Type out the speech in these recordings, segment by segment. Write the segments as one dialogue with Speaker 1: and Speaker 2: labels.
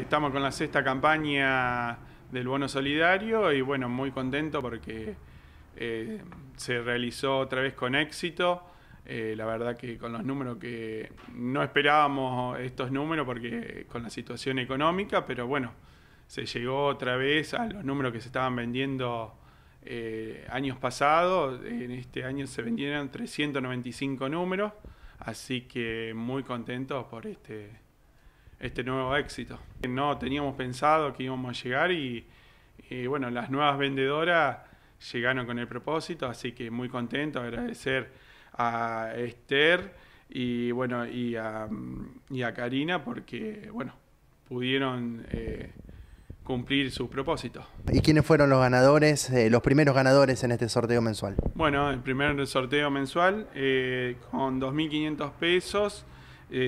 Speaker 1: Estamos con la sexta campaña del bono solidario y bueno, muy contento porque eh, se realizó otra vez con éxito. Eh, la verdad que con los números que no esperábamos estos números porque con la situación económica, pero bueno, se llegó otra vez a los números que se estaban vendiendo eh, años pasados. En este año se vendieron 395 números, así que muy contentos por este este nuevo éxito. No teníamos pensado que íbamos a llegar y, bueno, las nuevas vendedoras llegaron con el propósito, así que muy contento, agradecer a Esther y bueno, y a, Karina porque bueno, pudieron eh, cumplir sus propósitos.
Speaker 2: ¿Y quiénes fueron los ganadores, eh, los primeros ganadores en este sorteo mensual?
Speaker 1: Bueno, el primer sorteo mensual eh, con 2.500 pesos,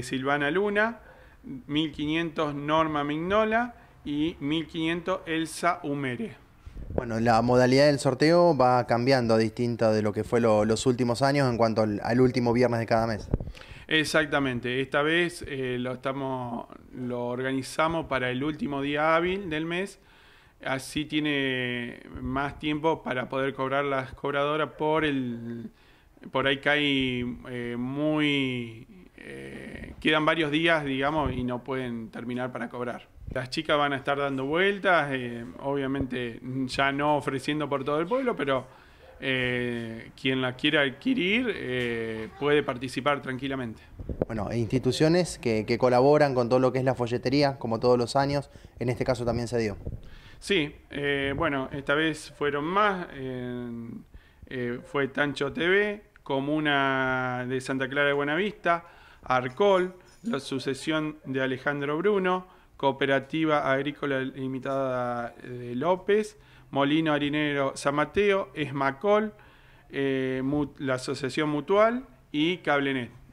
Speaker 1: Silvana Luna, 1500 Norma Mignola y 1500 Elsa Humere.
Speaker 2: Bueno, la modalidad del sorteo va cambiando a distinta de lo que fue los últimos años en cuanto al, último viernes de cada mes.
Speaker 1: Exactamente, esta vez eh, lo, estamos, lo organizamos para el último día hábil del mes, así tiene más tiempo para poder cobrar las cobradoras por el... Por ahí que hay eh, muy... Eh, quedan varios días, digamos, y no pueden terminar para cobrar. Las chicas van a estar dando vueltas, eh, obviamente ya no ofreciendo por todo el pueblo, pero eh, quien la quiera adquirir eh, puede participar tranquilamente.
Speaker 2: Bueno, e instituciones que, que, colaboran con todo lo que es la folletería, como todos los años, en este caso también se dio.
Speaker 1: Sí, bueno, esta vez fueron más, fue Tancho TV, Comuna de Santa Clara de Buenavista, Arcol, la sucesión de Alejandro Bruno, Cooperativa Agrícola Limitada de López, Molino Harinero San Mateo, Esmacol, eh, la Asociación Mutual y Cablenet.